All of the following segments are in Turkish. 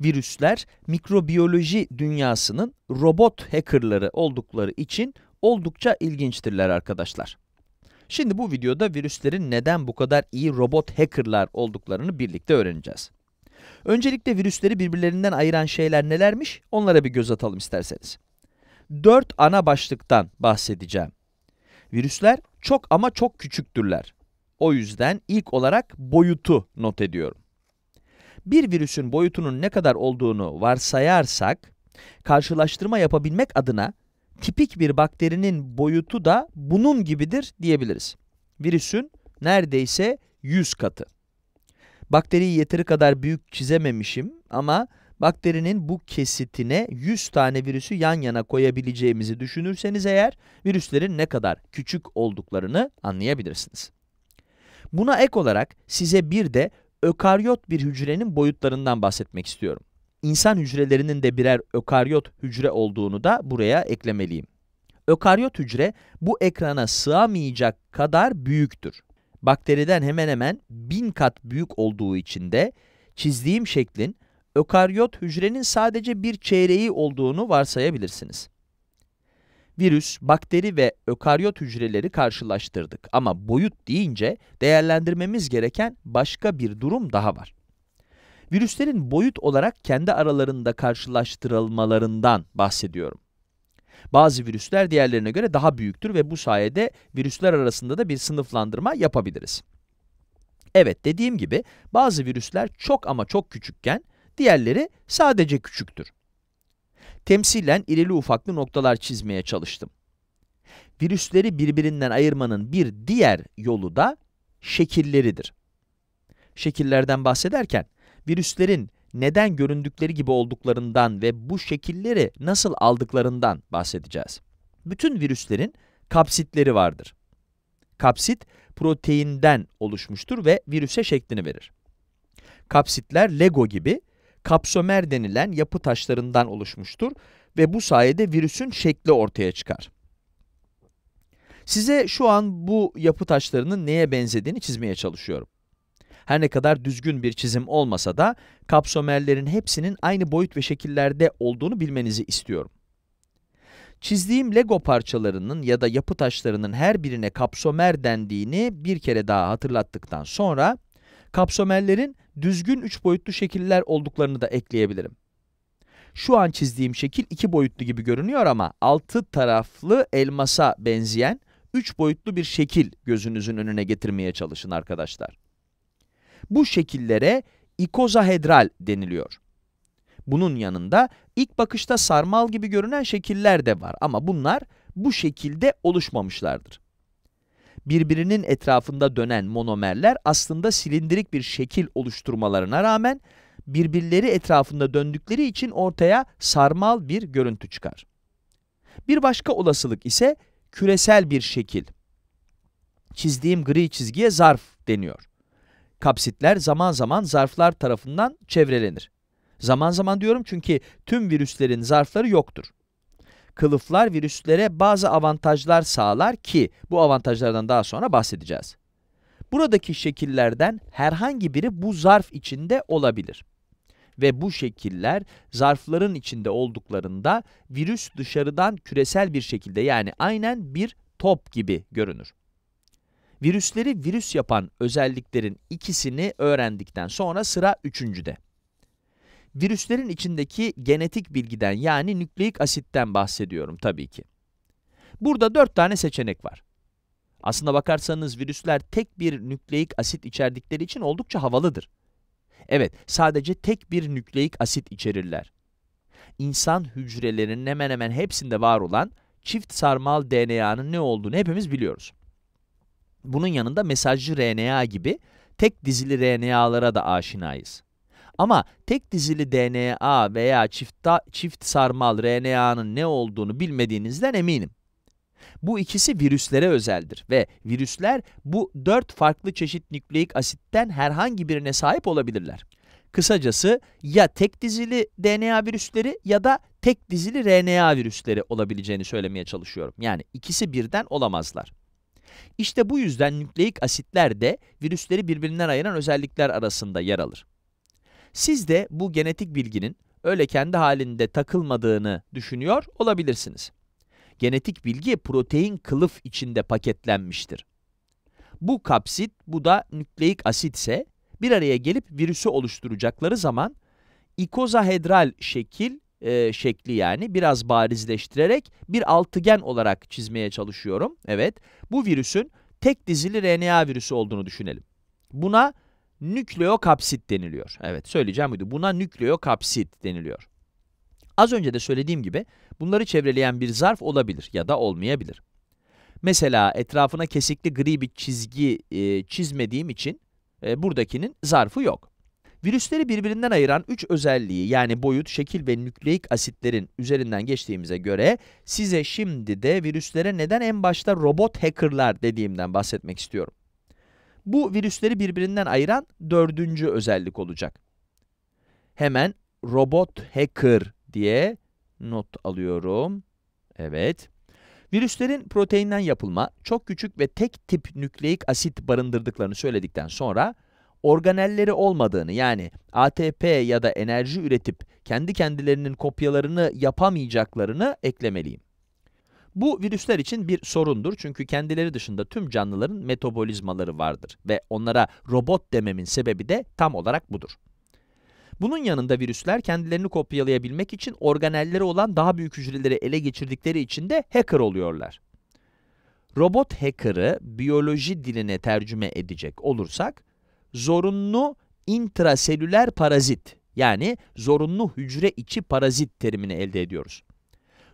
virüsler mikrobiyoloji dünyasının robot hackerları oldukları için oldukça ilginçtirler arkadaşlar. Şimdi bu videoda virüslerin neden bu kadar iyi robot hackerlar olduklarını birlikte öğreneceğiz. Öncelikle virüsleri birbirlerinden ayıran şeyler nelermiş onlara bir göz atalım isterseniz. 4 ana başlıktan bahsedeceğim. Virüsler çok ama çok küçüktürler. O yüzden ilk olarak boyutu not ediyorum bir virüsün boyutunun ne kadar olduğunu varsayarsak, karşılaştırma yapabilmek adına tipik bir bakterinin boyutu da bunun gibidir diyebiliriz. Virüsün neredeyse 100 katı. Bakteriyi yeteri kadar büyük çizememişim ama bakterinin bu kesitine 100 tane virüsü yan yana koyabileceğimizi düşünürseniz eğer virüslerin ne kadar küçük olduklarını anlayabilirsiniz. Buna ek olarak size bir de ökaryot bir hücrenin boyutlarından bahsetmek istiyorum. İnsan hücrelerinin de birer ökaryot hücre olduğunu da buraya eklemeliyim. Ökaryot hücre bu ekrana sığamayacak kadar büyüktür. Bakteriden hemen hemen bin kat büyük olduğu için de çizdiğim şeklin ökaryot hücrenin sadece bir çeyreği olduğunu varsayabilirsiniz virüs, bakteri ve ökaryot hücreleri karşılaştırdık. Ama boyut deyince değerlendirmemiz gereken başka bir durum daha var. Virüslerin boyut olarak kendi aralarında karşılaştırılmalarından bahsediyorum. Bazı virüsler diğerlerine göre daha büyüktür ve bu sayede virüsler arasında da bir sınıflandırma yapabiliriz. Evet dediğim gibi bazı virüsler çok ama çok küçükken diğerleri sadece küçüktür. Temsilen irili ufaklı noktalar çizmeye çalıştım. Virüsleri birbirinden ayırmanın bir diğer yolu da şekilleridir. Şekillerden bahsederken, virüslerin neden göründükleri gibi olduklarından ve bu şekilleri nasıl aldıklarından bahsedeceğiz. Bütün virüslerin kapsitleri vardır. Kapsit, proteinden oluşmuştur ve virüse şeklini verir. Kapsitler Lego gibi kapsömer denilen yapı taşlarından oluşmuştur ve bu sayede virüsün şekli ortaya çıkar. Size şu an bu yapı taşlarının neye benzediğini çizmeye çalışıyorum. Her ne kadar düzgün bir çizim olmasa da kapsomerlerin hepsinin aynı boyut ve şekillerde olduğunu bilmenizi istiyorum. Çizdiğim Lego parçalarının ya da yapı taşlarının her birine kapsomer dendiğini bir kere daha hatırlattıktan sonra Kapsomellerin düzgün üç boyutlu şekiller olduklarını da ekleyebilirim. Şu an çizdiğim şekil iki boyutlu gibi görünüyor ama altı taraflı elmasa benzeyen üç boyutlu bir şekil gözünüzün önüne getirmeye çalışın arkadaşlar. Bu şekillere ikozahedral deniliyor. Bunun yanında ilk bakışta sarmal gibi görünen şekiller de var ama bunlar bu şekilde oluşmamışlardır birbirinin etrafında dönen monomerler aslında silindirik bir şekil oluşturmalarına rağmen birbirleri etrafında döndükleri için ortaya sarmal bir görüntü çıkar. Bir başka olasılık ise küresel bir şekil. Çizdiğim gri çizgiye zarf deniyor. Kapsitler zaman zaman zarflar tarafından çevrelenir. Zaman zaman diyorum çünkü tüm virüslerin zarfları yoktur kılıflar virüslere bazı avantajlar sağlar ki bu avantajlardan daha sonra bahsedeceğiz. Buradaki şekillerden herhangi biri bu zarf içinde olabilir. Ve bu şekiller zarfların içinde olduklarında virüs dışarıdan küresel bir şekilde yani aynen bir top gibi görünür. Virüsleri virüs yapan özelliklerin ikisini öğrendikten sonra sıra üçüncüde. Virüslerin içindeki genetik bilgiden yani nükleik asitten bahsediyorum tabii ki. Burada dört tane seçenek var. Aslına bakarsanız virüsler tek bir nükleik asit içerdikleri için oldukça havalıdır. Evet, sadece tek bir nükleik asit içerirler. İnsan hücrelerinin hemen hemen hepsinde var olan çift sarmal DNA'nın ne olduğunu hepimiz biliyoruz. Bunun yanında mesajcı RNA gibi tek dizili RNA'lara da aşinayız. Ama tek dizili DNA veya çift, çift sarmal RNA'nın ne olduğunu bilmediğinizden eminim. Bu ikisi virüslere özeldir ve virüsler bu dört farklı çeşit nükleik asitten herhangi birine sahip olabilirler. Kısacası ya tek dizili DNA virüsleri ya da tek dizili RNA virüsleri olabileceğini söylemeye çalışıyorum. Yani ikisi birden olamazlar. İşte bu yüzden nükleik asitler de virüsleri birbirinden ayıran özellikler arasında yer alır. Siz de bu genetik bilginin öyle kendi halinde takılmadığını düşünüyor olabilirsiniz. Genetik bilgi protein kılıf içinde paketlenmiştir. Bu kapsit, bu da nükleik asit ise bir araya gelip virüsü oluşturacakları zaman ikozahedral şekil e, şekli yani biraz barizleştirerek bir altıgen olarak çizmeye çalışıyorum. Evet, bu virüsün tek dizili RNA virüsü olduğunu düşünelim. Buna nükleokapsit deniliyor. Evet söyleyeceğim buydu. Buna nükleokapsit deniliyor. Az önce de söylediğim gibi bunları çevreleyen bir zarf olabilir ya da olmayabilir. Mesela etrafına kesikli gri bir çizgi e, çizmediğim için e, buradakinin zarfı yok. Virüsleri birbirinden ayıran üç özelliği yani boyut, şekil ve nükleik asitlerin üzerinden geçtiğimize göre size şimdi de virüslere neden en başta robot hackerlar dediğimden bahsetmek istiyorum. Bu virüsleri birbirinden ayıran dördüncü özellik olacak. Hemen robot hacker diye not alıyorum. Evet. Virüslerin proteinden yapılma, çok küçük ve tek tip nükleik asit barındırdıklarını söyledikten sonra organelleri olmadığını yani ATP ya da enerji üretip kendi kendilerinin kopyalarını yapamayacaklarını eklemeliyim. Bu virüsler için bir sorundur çünkü kendileri dışında tüm canlıların metabolizmaları vardır ve onlara robot dememin sebebi de tam olarak budur. Bunun yanında virüsler kendilerini kopyalayabilmek için organelleri olan daha büyük hücreleri ele geçirdikleri için de hacker oluyorlar. Robot hacker'ı biyoloji diline tercüme edecek olursak, zorunlu intraselüler parazit yani zorunlu hücre içi parazit terimini elde ediyoruz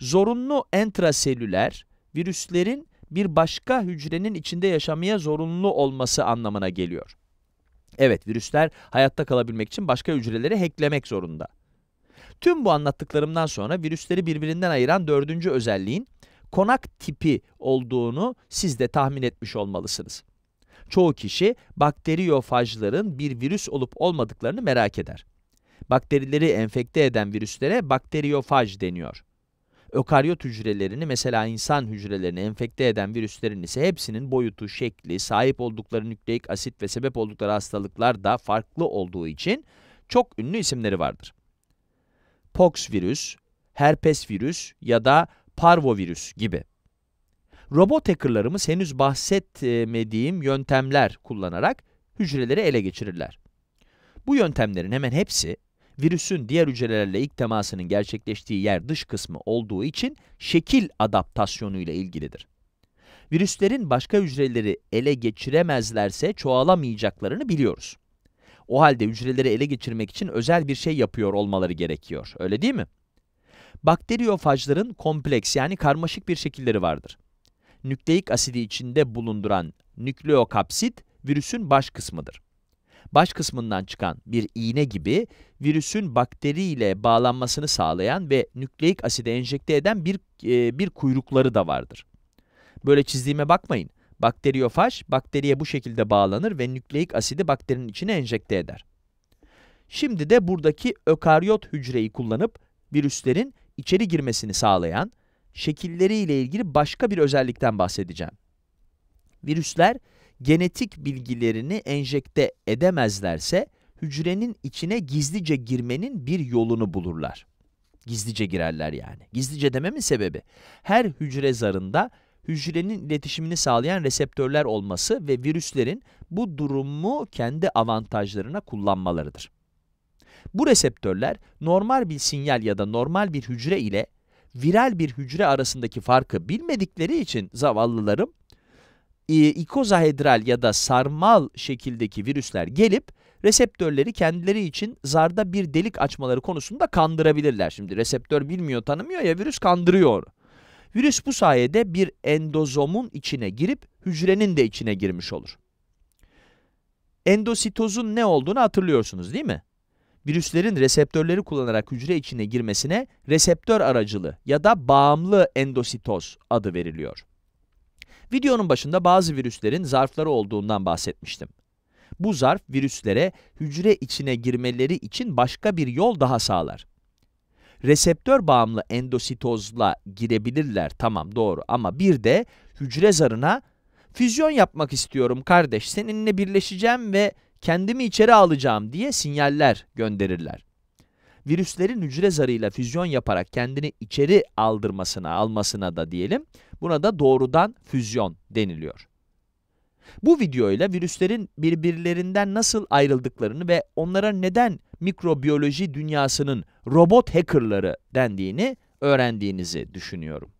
zorunlu entraselüler virüslerin bir başka hücrenin içinde yaşamaya zorunlu olması anlamına geliyor. Evet virüsler hayatta kalabilmek için başka hücreleri hacklemek zorunda. Tüm bu anlattıklarımdan sonra virüsleri birbirinden ayıran dördüncü özelliğin konak tipi olduğunu siz de tahmin etmiş olmalısınız. Çoğu kişi bakteriyofajların bir virüs olup olmadıklarını merak eder. Bakterileri enfekte eden virüslere bakteriyofaj deniyor. Ökaryot hücrelerini mesela insan hücrelerini enfekte eden virüslerin ise hepsinin boyutu, şekli, sahip oldukları nükleik asit ve sebep oldukları hastalıklar da farklı olduğu için çok ünlü isimleri vardır. Pox virüs, herpes virüs ya da parvovirüs gibi. Robot hackerlarımız henüz bahsetmediğim yöntemler kullanarak hücreleri ele geçirirler. Bu yöntemlerin hemen hepsi Virüsün diğer hücrelerle ilk temasının gerçekleştiği yer dış kısmı olduğu için şekil adaptasyonu ile ilgilidir. Virüslerin başka hücreleri ele geçiremezlerse çoğalamayacaklarını biliyoruz. O halde hücreleri ele geçirmek için özel bir şey yapıyor olmaları gerekiyor, öyle değil mi? Bakteriyofajların kompleks yani karmaşık bir şekilleri vardır. Nükleik asidi içinde bulunduran nükleokapsit, virüsün baş kısmıdır baş kısmından çıkan bir iğne gibi virüsün bakteriyle bağlanmasını sağlayan ve nükleik asidi enjekte eden bir, e, bir kuyrukları da vardır. Böyle çizdiğime bakmayın. Bakteriyofaj, bakteriye bu şekilde bağlanır ve nükleik asidi bakterinin içine enjekte eder. Şimdi de buradaki ökaryot hücreyi kullanıp virüslerin içeri girmesini sağlayan şekilleriyle ilgili başka bir özellikten bahsedeceğim. Virüsler genetik bilgilerini enjekte edemezlerse, hücrenin içine gizlice girmenin bir yolunu bulurlar. Gizlice girerler yani. Gizlice dememin sebebi, her hücre zarında hücrenin iletişimini sağlayan reseptörler olması ve virüslerin bu durumu kendi avantajlarına kullanmalarıdır. Bu reseptörler normal bir sinyal ya da normal bir hücre ile viral bir hücre arasındaki farkı bilmedikleri için zavallılarım e, ikozahedral ya da sarmal şekildeki virüsler gelip reseptörleri kendileri için zarda bir delik açmaları konusunda kandırabilirler. Şimdi reseptör bilmiyor, tanımıyor ya virüs kandırıyor. Virüs bu sayede bir endozomun içine girip hücrenin de içine girmiş olur. Endositozun ne olduğunu hatırlıyorsunuz değil mi? Virüslerin reseptörleri kullanarak hücre içine girmesine reseptör aracılı ya da bağımlı endositoz adı veriliyor. Videonun başında bazı virüslerin zarfları olduğundan bahsetmiştim. Bu zarf virüslere hücre içine girmeleri için başka bir yol daha sağlar. Reseptör bağımlı endositozla girebilirler tamam doğru ama bir de hücre zarına füzyon yapmak istiyorum kardeş seninle birleşeceğim ve kendimi içeri alacağım diye sinyaller gönderirler virüslerin hücre zarıyla füzyon yaparak kendini içeri aldırmasına, almasına da diyelim, buna da doğrudan füzyon deniliyor. Bu videoyla virüslerin birbirlerinden nasıl ayrıldıklarını ve onlara neden mikrobiyoloji dünyasının robot hackerları dendiğini öğrendiğinizi düşünüyorum.